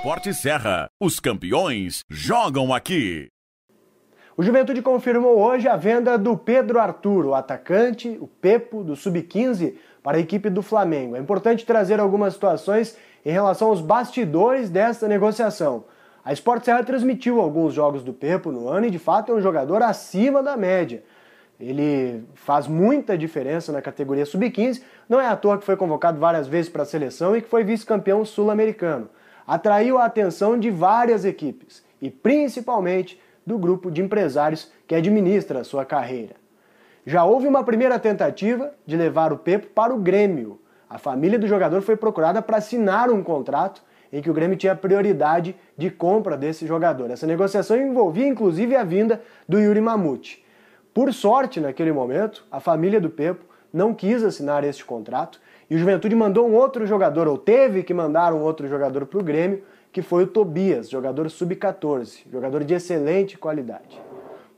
Esporte Serra. Os campeões jogam aqui. O Juventude confirmou hoje a venda do Pedro Arthur, o atacante, o Pepo, do Sub-15, para a equipe do Flamengo. É importante trazer algumas situações em relação aos bastidores desta negociação. A Sport Serra transmitiu alguns jogos do Pepo no ano e de fato é um jogador acima da média. Ele faz muita diferença na categoria sub-15, não é à toa que foi convocado várias vezes para a seleção e que foi vice-campeão sul-americano atraiu a atenção de várias equipes e principalmente do grupo de empresários que administra a sua carreira. Já houve uma primeira tentativa de levar o Pepo para o Grêmio. A família do jogador foi procurada para assinar um contrato em que o Grêmio tinha prioridade de compra desse jogador. Essa negociação envolvia inclusive a vinda do Yuri Mamute. Por sorte, naquele momento, a família do Pepo não quis assinar este contrato e o Juventude mandou um outro jogador, ou teve que mandar um outro jogador para o Grêmio, que foi o Tobias, jogador sub-14, jogador de excelente qualidade.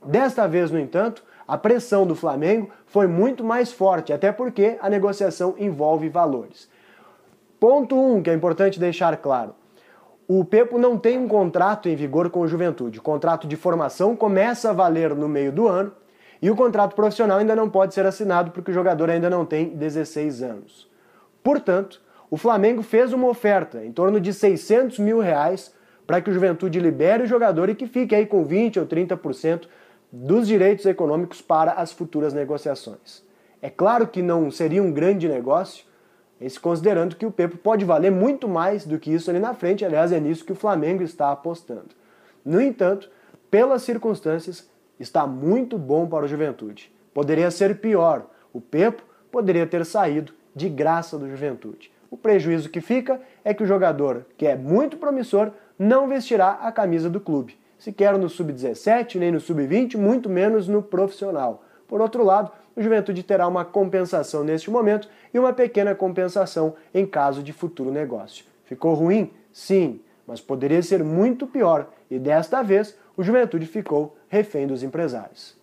Desta vez, no entanto, a pressão do Flamengo foi muito mais forte, até porque a negociação envolve valores. Ponto 1 um, que é importante deixar claro. O Pepo não tem um contrato em vigor com o Juventude. O contrato de formação começa a valer no meio do ano e o contrato profissional ainda não pode ser assinado porque o jogador ainda não tem 16 anos. Portanto, o Flamengo fez uma oferta em torno de 600 mil reais para que o Juventude libere o jogador e que fique aí com 20 ou 30% dos direitos econômicos para as futuras negociações. É claro que não seria um grande negócio, esse considerando que o Pepo pode valer muito mais do que isso ali na frente, aliás, é nisso que o Flamengo está apostando. No entanto, pelas circunstâncias, está muito bom para o Juventude. Poderia ser pior. O Pepo poderia ter saído de graça do Juventude. O prejuízo que fica é que o jogador, que é muito promissor, não vestirá a camisa do clube, sequer no sub-17, nem no sub-20, muito menos no profissional. Por outro lado, o Juventude terá uma compensação neste momento e uma pequena compensação em caso de futuro negócio. Ficou ruim? Sim mas poderia ser muito pior e desta vez o Juventude ficou refém dos empresários.